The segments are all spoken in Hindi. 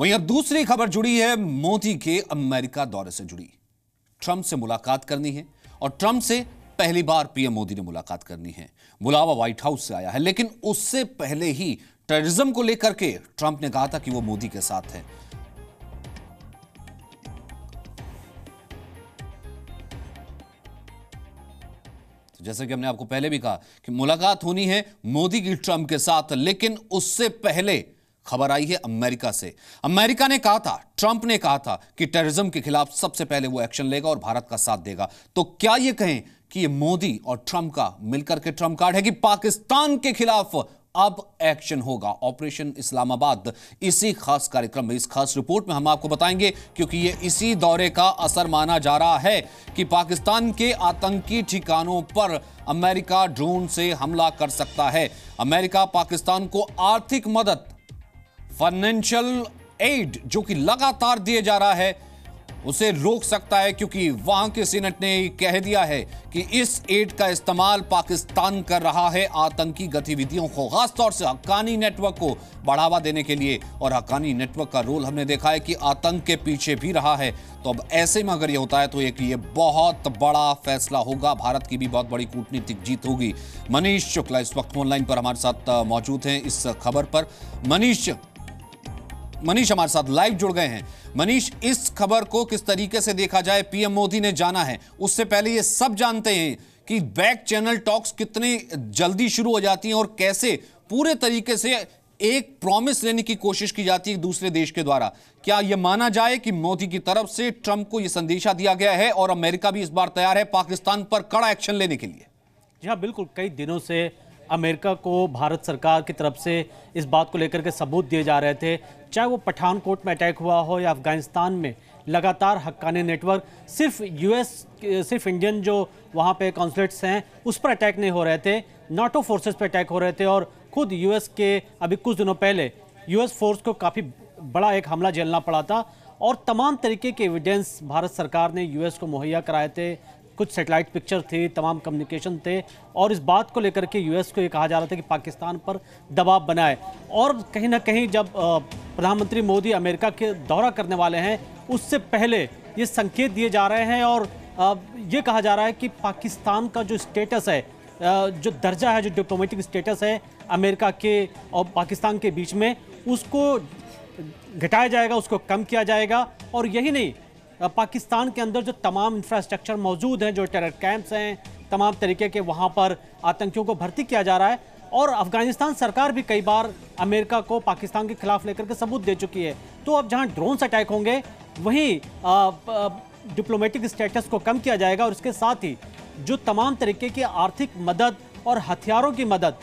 वहीं अब दूसरी खबर जुड़ी है मोदी के अमेरिका दौरे से जुड़ी ट्रंप से मुलाकात करनी है और ट्रंप से पहली बार पीएम मोदी ने मुलाकात करनी है बुलावा व्हाइट हाउस से आया है लेकिन उससे पहले ही टेररिज्म को लेकर के ट्रंप ने कहा था कि वो मोदी के साथ है तो जैसे कि हमने आपको पहले भी कहा कि मुलाकात होनी है मोदी की ट्रंप के साथ लेकिन उससे पहले खबर आई है अमेरिका से अमेरिका ने कहा था ट्रंप ने कहा था कि टेररिज्म के खिलाफ सबसे पहले वो एक्शन लेगा और भारत का साथ देगा तो क्या ये कहें कि ये मोदी और ट्रंप का मिलकर के ट्रंप कार्ड है कि पाकिस्तान के खिलाफ अब एक्शन होगा ऑपरेशन इस्लामाबाद इसी खास कार्यक्रम में इस खास रिपोर्ट में हम आपको बताएंगे क्योंकि ये इसी दौरे का असर माना जा रहा है कि पाकिस्तान के आतंकी ठिकानों पर अमेरिका ड्रोन से हमला कर सकता है अमेरिका पाकिस्तान को आर्थिक मदद फाइनेंशियल एड जो कि लगातार दिए जा रहा है उसे रोक सकता है क्योंकि वहां के सीनेट ने कह दिया है कि इस एड का इस्तेमाल पाकिस्तान कर रहा है आतंकी गतिविधियों को खासतौर से हक्कानी नेटवर्क को बढ़ावा देने के लिए और हक्कानी नेटवर्क का रोल हमने देखा है कि आतंक के पीछे भी रहा है तो अब ऐसे में अगर ये होता है तो एक ये बहुत बड़ा फैसला होगा भारत की भी बहुत बड़ी कूटनीतिक जीत होगी मनीष शुक्ला इस वक्त ऑनलाइन पर हमारे साथ मौजूद हैं इस खबर पर मनीष मनीष हमारे साथ लाइव जुड़ गए हैं मनीष इस खबर को किस तरीके से देखा जाए पीएम मोदी ने जाना है उससे पहले ये सब जानते हैं कि बैक चैनल टॉक्स कितनी जल्दी शुरू हो जाती हैं और कैसे पूरे तरीके से एक प्रॉमिस लेने की कोशिश की जाती है दूसरे देश के द्वारा क्या यह माना जाए कि मोदी की तरफ से ट्रंप को यह संदेशा दिया गया है और अमेरिका भी इस बार तैयार है पाकिस्तान पर कड़ा एक्शन लेने के लिए जी हाँ बिल्कुल कई दिनों से अमेरिका को भारत सरकार की तरफ से इस बात को लेकर के सबूत दिए जा रहे थे चाहे वो पठानकोट में अटैक हुआ हो या अफगानिस्तान में लगातार हक्कानी नेटवर्क सिर्फ यूएस सिर्फ इंडियन जो वहाँ पे कॉन्सुलेट्स हैं उस पर अटैक नहीं हो रहे थे नाटो फोर्सेस पर अटैक हो रहे थे और खुद यू के अभी कुछ दिनों पहले यू फोर्स को काफ़ी बड़ा एक हमला झेलना पड़ा था और तमाम तरीके के एविडेंस भारत सरकार ने यूएस को मुहैया कराए थे कुछ सेटेलाइट पिक्चर थे तमाम कम्युनिकेशन थे और इस बात को लेकर के यूएस को ये कहा जा रहा था कि पाकिस्तान पर दबाव बनाए और कहीं ना कहीं जब प्रधानमंत्री मोदी अमेरिका के दौरा करने वाले हैं उससे पहले ये संकेत दिए जा रहे हैं और ये कहा जा रहा है कि पाकिस्तान का जो स्टेटस है जो दर्जा है जो डिप्लोमेटिक स्टेटस है अमेरिका के और पाकिस्तान के बीच में उसको घटाया जाएगा उसको कम किया जाएगा और यही नहीं पाकिस्तान के अंदर जो तमाम इंफ्रास्ट्रक्चर मौजूद हैं जो टेरर कैंप्स हैं तमाम तरीके के वहाँ पर आतंकियों को भर्ती किया जा रहा है और अफगानिस्तान सरकार भी कई बार अमेरिका को पाकिस्तान के खिलाफ लेकर के सबूत दे चुकी है तो अब जहाँ ड्रोन्स अटैक होंगे वहीं डिप्लोमेटिक स्टेटस को कम किया जाएगा और इसके साथ ही जो तमाम तरीके की आर्थिक मदद और हथियारों की मदद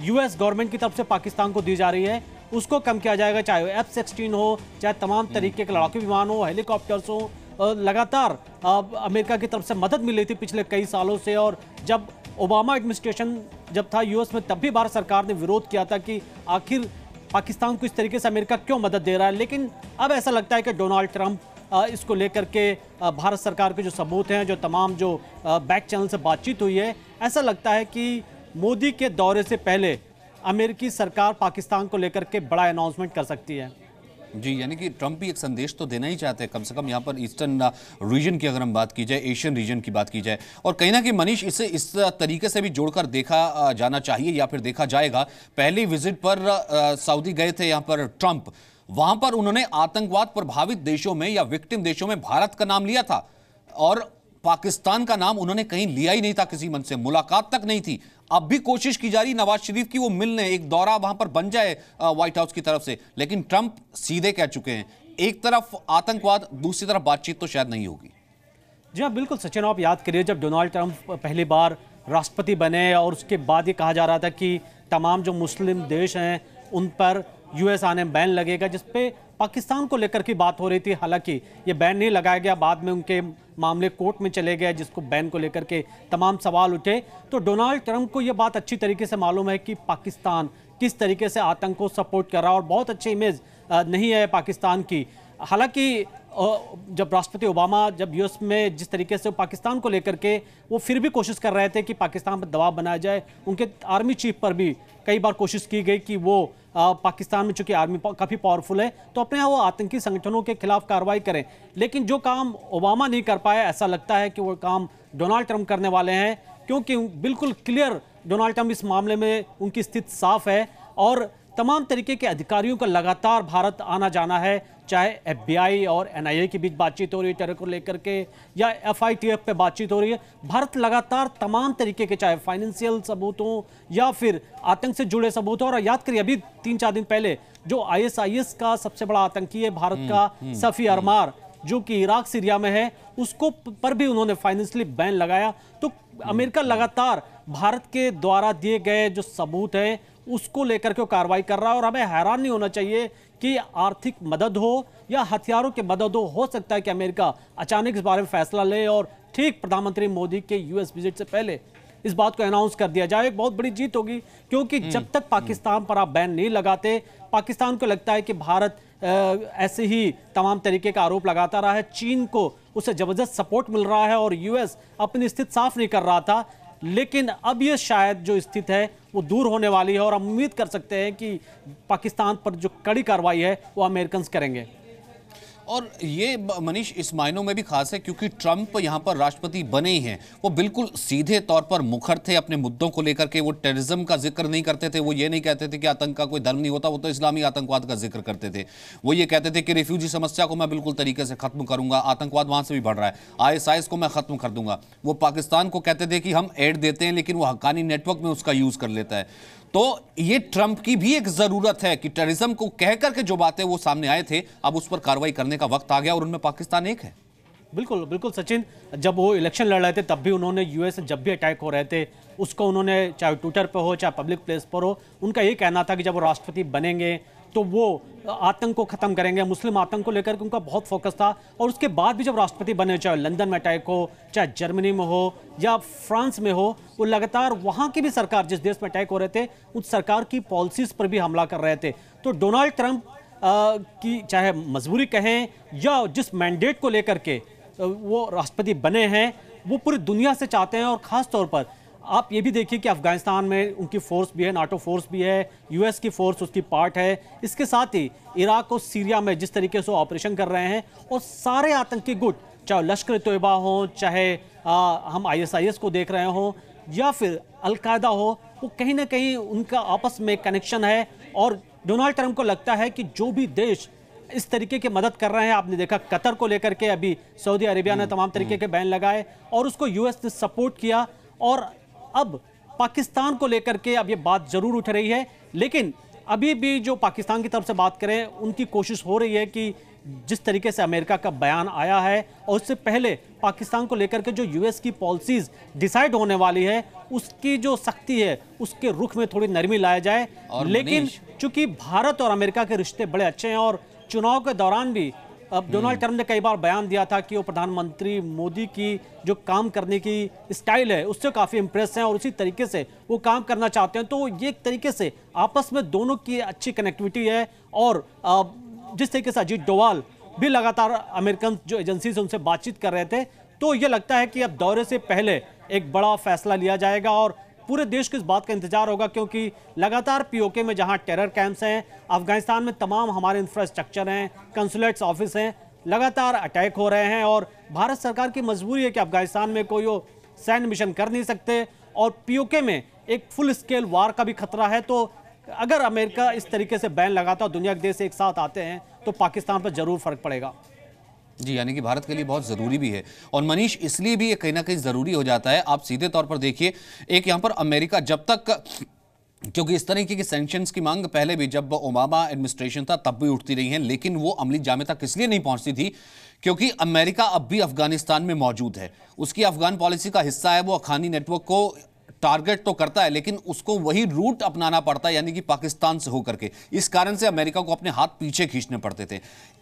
यूएस गवर्नमेंट की तरफ से पाकिस्तान को दी जा रही है उसको कम किया जाएगा चाहे वो एफ सिक्सटीन हो चाहे तमाम हम्म। तरीके के लड़ाकू विमान हो हेलीकॉप्टर्स हो लगातार अमेरिका की तरफ से मदद मिल रही थी पिछले कई सालों से और जब ओबामा एडमिनिस्ट्रेशन जब था यूएस में तब भी भारत सरकार ने विरोध किया था कि आखिर पाकिस्तान को इस तरीके से अमेरिका क्यों मदद दे रहा है लेकिन अब ऐसा लगता है कि डोनाल्ड ट्रंप इसको लेकर के भारत सरकार के जो सबूत हैं जो तमाम जो बैक चैनल से बातचीत हुई है ऐसा लगता है कि मोदी के दौरे से पहले अमेरिकी सरकार पाकिस्तान को लेकर के बड़ा अनाउंसमेंट कर सकती है जी यानी कि ट्रंप भी एक संदेश तो देना ही चाहते हैं कम से कम यहाँ पर ईस्टर्न रीजन की अगर हम बात की जाए एशियन रीजन की बात की जाए और कहीं ना कहीं मनीष इसे इस तरीके से भी जोड़कर देखा जाना चाहिए या फिर देखा जाएगा पहली विजिट पर सऊदी गए थे यहाँ पर ट्रंप वहां पर उन्होंने आतंकवाद प्रभावित देशों में या विक्टिम देशों में भारत का नाम लिया था और पाकिस्तान का नाम उन्होंने कहीं लिया ही नहीं था किसी मन से मुलाकात तक नहीं थी अब भी कोशिश की जा रही नवाज शरीफ की वो मिलने एक दौरा वहां पर बन जाए व्हाइट हाउस की तरफ से लेकिन ट्रंप सीधे कह चुके हैं एक तरफ आतंकवाद दूसरी तरफ बातचीत तो शायद नहीं होगी जी हाँ बिल्कुल सचिन आप याद करिए जब डोनाल्ड ट्रंप पहली बार राष्ट्रपति बने और उसके बाद ये कहा जा रहा था कि तमाम जो मुस्लिम देश हैं उन पर यूएस आने बैन लगेगा जिस पे पाकिस्तान को लेकर की बात हो रही थी हालांकि ये बैन नहीं लगाया गया बाद में उनके मामले कोर्ट में चले गए जिसको बैन को लेकर के तमाम सवाल उठे तो डोनाल्ड ट्रंप को ये बात अच्छी तरीके से मालूम है कि पाकिस्तान किस तरीके से आतंक को सपोर्ट कर रहा है और बहुत अच्छी इमेज नहीं है पाकिस्तान की हालांकि जब राष्ट्रपति ओबामा जब यूएस में जिस तरीके से पाकिस्तान को लेकर के वो फिर भी कोशिश कर रहे थे कि पाकिस्तान पर दबाव बनाया जाए उनके आर्मी चीफ पर भी कई बार कोशिश की गई कि वो पाकिस्तान में चूंकि आर्मी काफ़ी पावरफुल है तो अपने यहाँ वो आतंकी संगठनों के खिलाफ कार्रवाई करें लेकिन जो काम ओबामा नहीं कर पाए ऐसा लगता है कि वो काम डोनाल्ड ट्रंप करने वाले हैं क्योंकि बिल्कुल क्लियर डोनाल्ड ट्रंप इस मामले में उनकी स्थिति साफ है और तमाम तरीके के अधिकारियों का लगातार भारत आना जाना है चाहे एफबीआई और एनआईए के बीच बातचीत हो रही है टेरर को लेकर के या एफआईटीएफ पे बातचीत हो रही है भारत लगातार तमाम तरीके के चाहे फाइनेंशियल सबूत या फिर आतंक से जुड़े सबूत और याद करिए अभी तीन चार दिन पहले जो आईएसआईएस का सबसे बड़ा आतंकी है भारत हम्म, का हम्म, सफ़ी हम्म। अरमार जो कि इराक सीरिया में है उसको पर भी उन्होंने फाइनेंशियली बैन लगाया तो अमेरिका लगातार भारत के द्वारा दिए गए जो सबूत हैं उसको लेकर के कार्रवाई कर रहा है और हमें हैरान नहीं होना चाहिए कि आर्थिक मदद हो या हथियारों की मदद हो हो सकता है कि अमेरिका अचानक इस बारे में फैसला ले और ठीक प्रधानमंत्री मोदी के यूएस विजिट से पहले इस बात को अनाउंस कर दिया जाए एक बहुत बड़ी जीत होगी क्योंकि हम्म। जब तक पाकिस्तान पर आप बैन नहीं लगाते पाकिस्तान को लगता है कि भारत ऐसे ही तमाम तरीके का आरोप लगाता रहा है चीन को उसे ज़बरदस्त सपोर्ट मिल रहा है और यूएस अपनी स्थिति साफ नहीं कर रहा था लेकिन अब ये शायद जो स्थित है वो दूर होने वाली है और हम उम्मीद कर सकते हैं कि पाकिस्तान पर जो कड़ी कार्रवाई है वो अमेरिकन करेंगे और ये मनीष इस मायनों में भी खास है क्योंकि ट्रंप यहाँ पर राष्ट्रपति बने ही हैं वो बिल्कुल सीधे तौर पर मुखर थे अपने मुद्दों को लेकर के वो टेररिज्म का जिक्र नहीं करते थे वो ये नहीं कहते थे कि आतंक का कोई धर्म नहीं होता वो तो इस्लामी आतंकवाद का जिक्र करते थे वो ये कहते थे कि रिफ्यूजी समस्या को मैं बिल्कुल तरीके से खत्म करूंगा आतंकवाद वहाँ से भी बढ़ रहा है आई को मैं खत्म कर दूंगा वो पाकिस्तान को कहते थे कि हम एड देते हैं लेकिन वो हकानी नेटवर्क में उसका यूज़ कर लेता है तो ये ट्रंप की भी एक जरूरत है कि टेररिज्म को कह करके जो बातें वो सामने आए थे अब उस पर कार्रवाई करने का वक्त आ गया और उनमें पाकिस्तान एक है बिल्कुल बिल्कुल सचिन जब वो इलेक्शन लड़ रहे थे तब भी उन्होंने यूएस जब भी अटैक हो रहे थे उसको उन्होंने चाहे ट्विटर पर हो चाहे पब्लिक प्लेस पर हो उनका ये कहना था कि जब वो राष्ट्रपति बनेंगे तो वो आतंक को ख़त्म करेंगे मुस्लिम आतंक को लेकर के उनका बहुत फोकस था और उसके बाद भी जब राष्ट्रपति बने चाहे लंदन में अटैक हो चाहे जर्मनी में हो या फ्रांस में हो वो लगातार वहाँ की भी सरकार जिस देश में अटैक हो रहे थे उस सरकार की पॉलिसीज़ पर भी हमला कर रहे थे तो डोनाल्ड ट्रंप की चाहे मजबूरी कहें या जिस मैंडेट को लेकर के वो राष्ट्रपति बने हैं वो पूरी दुनिया से चाहते हैं और ख़ास तौर पर आप ये भी देखिए कि अफगानिस्तान में उनकी फोर्स भी है नाटो फोर्स भी है यूएस की फोर्स उसकी पार्ट है इसके साथ ही इराक और सीरिया में जिस तरीके से ऑपरेशन कर रहे हैं और सारे आतंकी गुट चाहे लश्कर तोयबा हो चाहे आ, हम आईएसआईएस को देख रहे हों या फिर अलकायदा हो वो कहीं ना कहीं उनका आपस में कनेक्शन है और डोनाल्ड ट्रंप को लगता है कि जो भी देश इस तरीके की मदद कर रहे हैं आपने देखा कतर को लेकर के अभी सऊदी अरेबिया ने हम्म, तमाम तरीके हम्म। के बैन लगाए और उसको यूएस ने सपोर्ट किया और अब पाकिस्तान को लेकर के अब ये बात जरूर उठ रही है लेकिन अभी भी जो पाकिस्तान की तरफ से बात करें उनकी कोशिश हो रही है कि जिस तरीके से अमेरिका का बयान आया है और उससे पहले पाकिस्तान को लेकर के जो यूएस की पॉलिसीज डिसाइड होने वाली है उसकी जो सख्ती है उसके रुख में थोड़ी नरमी लाया जाए लेकिन चूंकि भारत और अमेरिका के रिश्ते बड़े अच्छे हैं और चुनाव के दौरान भी अब डोनाल्ड हम्म। ट्रंप ने कई बार बयान दिया था कि वो प्रधानमंत्री मोदी की जो काम करने की स्टाइल है उससे काफ़ी इम्प्रेस हैं और उसी तरीके से वो काम करना चाहते हैं तो ये एक तरीके से आपस में दोनों की अच्छी कनेक्टिविटी है और जिस तरीके से अजीत डोवाल भी लगातार अमेरिकन जो एजेंसी से उनसे बातचीत कर रहे थे तो ये लगता है कि अब दौरे से पहले एक बड़ा फैसला लिया जाएगा और पूरे देश को इस बात का इंतजार होगा क्योंकि लगातार पीओके में जहां टेरर कैंप्स हैं अफगानिस्तान में तमाम हमारे इंफ्रास्ट्रक्चर हैं कंसुलेट्स ऑफिस हैं लगातार अटैक हो रहे हैं और भारत सरकार की मजबूरी है कि अफगानिस्तान में कोई वो सैन्य मिशन कर नहीं सकते और पीओके में एक फुल स्केल वार का भी खतरा है तो अगर अमेरिका इस तरीके से बैन लगाता और दुनिया के देश एक साथ आते हैं तो पाकिस्तान पर जरूर फर्क पड़ेगा जी यानी कि भारत के लिए बहुत ज़रूरी भी है और मनीष इसलिए भी ये कहीं ना कहीं ज़रूरी हो जाता है आप सीधे तौर पर देखिए एक यहाँ पर अमेरिका जब तक क्योंकि इस तरीके की सेंक्शंस की मांग पहले भी जब ओबामा एडमिनिस्ट्रेशन था तब भी उठती रही है लेकिन वो अमली जामे तक इसलिए नहीं पहुंचती थी क्योंकि अमेरिका अब भी अफगानिस्तान में मौजूद है उसकी अफगान पॉलिसी का हिस्सा है वो अखानी नेटवर्क को टारगेट तो करता है लेकिन उसको वही रूट अपनाना पड़ता है यानी कि पाकिस्तान से होकर के इस कारण से अमेरिका को अपने हाथ पीछे खींचने पड़ते थे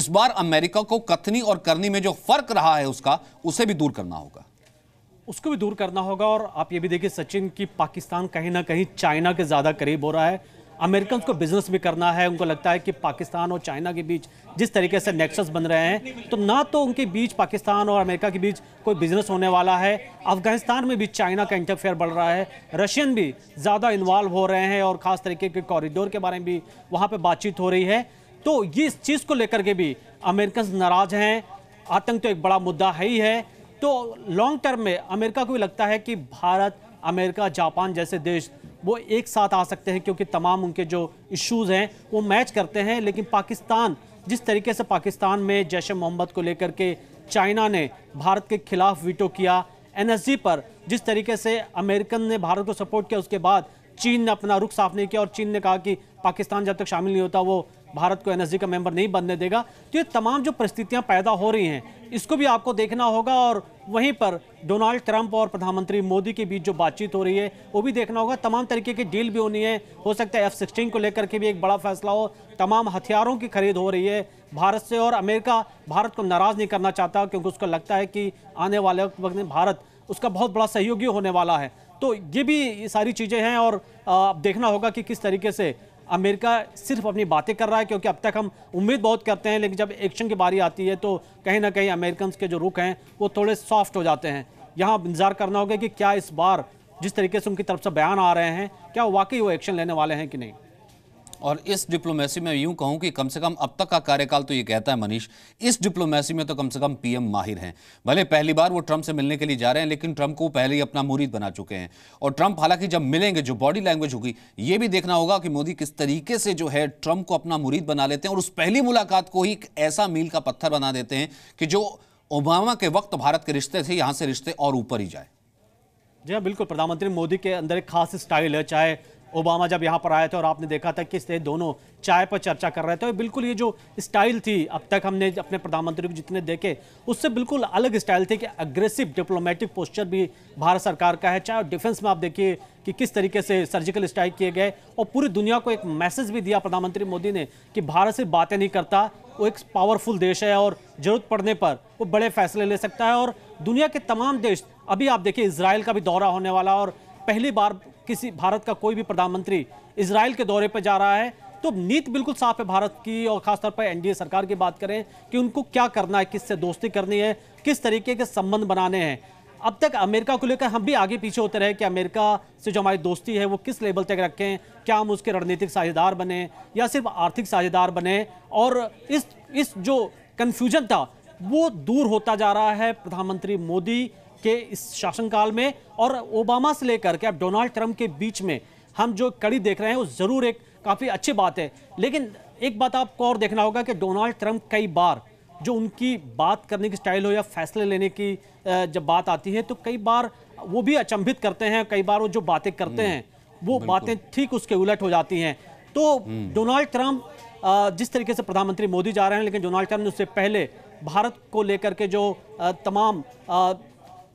इस बार अमेरिका को कथनी और करनी में जो फर्क रहा है उसका उसे भी दूर करना होगा उसको भी दूर करना होगा और आप ये भी देखिए सचिन की पाकिस्तान कहीं ना कहीं चाइना के ज़्यादा करीब हो रहा है अमेरिकन को बिजनेस भी करना है उनको लगता है कि पाकिस्तान और चाइना के बीच जिस तरीके से नेक्सस बन रहे हैं तो ना तो उनके बीच पाकिस्तान और अमेरिका के बीच कोई बिजनेस होने वाला है अफगानिस्तान में भी चाइना का इंटरफेयर बढ़ रहा है रशियन भी ज़्यादा इन्वॉल्व हो रहे हैं और ख़ास तरीके के कॉरिडोर के बारे में भी वहाँ पर बातचीत हो रही है तो ये इस चीज़ को लेकर के भी अमेरिकन नाराज़ हैं आतंक तो एक बड़ा मुद्दा है ही है तो लॉन्ग टर्म में अमेरिका को भी लगता है कि भारत अमेरिका जापान जैसे देश वो एक साथ आ सकते हैं क्योंकि तमाम उनके जो इश्यूज़ हैं वो मैच करते हैं लेकिन पाकिस्तान जिस तरीके से पाकिस्तान में जैश मोहम्मद को लेकर के चाइना ने भारत के खिलाफ वीटो किया एनएसजी पर जिस तरीके से अमेरिकन ने भारत को सपोर्ट किया उसके बाद चीन ने अपना रुख साफ नहीं किया और चीन ने कहा कि पाकिस्तान जब तक शामिल नहीं होता वो भारत को एनएसजी का मेंबर नहीं बनने देगा तो ये तमाम जो परिस्थितियाँ पैदा हो रही हैं इसको भी आपको देखना होगा और वहीं पर डोनाल्ड ट्रंप और प्रधानमंत्री मोदी के बीच जो बातचीत हो रही है वो भी देखना होगा तमाम तरीके की डील भी होनी है हो सकता है एफ सिक्सटीन को लेकर के भी एक बड़ा फैसला हो तमाम हथियारों की खरीद हो रही है भारत से और अमेरिका भारत को नाराज़ नहीं करना चाहता क्योंकि उसको लगता है कि आने वाले वक्त में भारत उसका बहुत बड़ा सहयोगी होने वाला है तो ये भी सारी चीज़ें हैं और देखना होगा कि किस तरीके से अमेरिका सिर्फ अपनी बातें कर रहा है क्योंकि अब तक हम उम्मीद बहुत करते हैं लेकिन जब एक्शन की बारी आती है तो कहीं ना कहीं अमेरिकन के जो रुख हैं वो थोड़े सॉफ्ट हो जाते हैं यहाँ इंतजार करना होगा कि क्या इस बार जिस तरीके से उनकी तरफ से बयान आ रहे हैं क्या वाकई वो एक्शन लेने वाले हैं कि नहीं और इस डिप्लोमेसी में यूं कहूं कि कम से कम अब तक का कार्यकाल तो ये कहता है मनीष इस डिप्लोमेसी में तो कम से कम पीएम माहिर हैं भले पहली बार वो ट्रंप से मिलने के लिए जा रहे हैं लेकिन ट्रंप को पहले ही अपना मुरीद बना चुके हैं और ट्रंप हालांकि जब मिलेंगे जो बॉडी लैंग्वेज होगी ये भी देखना होगा कि मोदी किस तरीके से जो है ट्रंप को अपना मुरीद बना लेते हैं और उस पहली मुलाकात को ही ऐसा मील का पत्थर बना देते हैं कि जो ओबामा के वक्त भारत के रिश्ते थे यहाँ से रिश्ते और ऊपर ही जाए जी हाँ बिल्कुल प्रधानमंत्री मोदी के अंदर एक खास स्टाइल है चाहे ओबामा जब यहाँ पर आए थे और आपने देखा था किस तरह दोनों चाय पर चर्चा कर रहे थे और बिल्कुल ये जो स्टाइल थी अब तक हमने अपने प्रधानमंत्री को जितने देखे उससे बिल्कुल अलग स्टाइल थी कि अग्रेसिव डिप्लोमेटिक पोस्चर भी भारत सरकार का है चाहे डिफेंस में आप देखिए कि किस तरीके से सर्जिकल स्ट्राइक किए गए और पूरी दुनिया को एक मैसेज भी दिया प्रधानमंत्री मोदी ने कि भारत से बातें नहीं करता वो एक पावरफुल देश है और जरूरत पड़ने पर वो बड़े फैसले ले सकता है और दुनिया के तमाम देश अभी आप देखिए इसराइल का भी दौरा होने वाला और पहली बार किसी भारत का कोई भी प्रधानमंत्री इसराइल के दौरे पर जा रहा है तो नीति बिल्कुल साफ है भारत की और खासतौर पर एनडीए सरकार की बात करें कि उनको क्या करना है किससे दोस्ती करनी है किस तरीके के संबंध बनाने हैं अब तक अमेरिका को लेकर हम भी आगे पीछे होते रहे कि अमेरिका से जो हमारी दोस्ती है वो किस लेवल तक रखें क्या हम उसके रणनीतिक साझेदार बने या सिर्फ आर्थिक साझेदार बने और इस इस जो कन्फ्यूजन था वो दूर होता जा रहा है प्रधानमंत्री मोदी के इस शासनकाल में और ओबामा से लेकर के अब डोनाल्ड ट्रंप के बीच में हम जो कड़ी देख रहे हैं वो ज़रूर एक काफ़ी अच्छी बात है लेकिन एक बात आपको और देखना होगा कि डोनाल्ड ट्रंप कई बार जो उनकी बात करने की स्टाइल हो या फैसले लेने की जब बात आती है तो कई बार वो भी अचंभित करते हैं कई बार वो जो बातें करते हम्म। हैं वो बातें ठीक उसके उलट हो जाती हैं तो हम्म। डोनाल्ड ट्रंप जिस तरीके से प्रधानमंत्री मोदी जा रहे हैं लेकिन डोनाल्ड ट्रंप ने उससे पहले भारत को लेकर के जो तमाम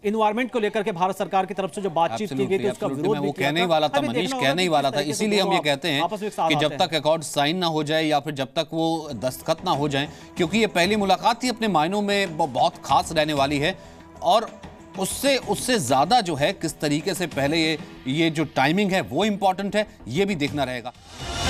इन्वायरमेंट को लेकर के भारत सरकार की तरफ से जो बातचीत की गई थी उसका विरोध वो कहने ही वाला था मनीष कहने ही वाला था इसीलिए हम ये कहते हैं कि जब तक अकॉर्ड साइन ना हो जाए या फिर जब तक वो दस्तखत ना हो जाए क्योंकि ये पहली मुलाकात ही अपने मायनों में बहुत खास रहने वाली है और उससे उससे ज़्यादा जो है किस तरीके से पहले ये ये जो टाइमिंग है वो इम्पॉर्टेंट है ये भी देखना रहेगा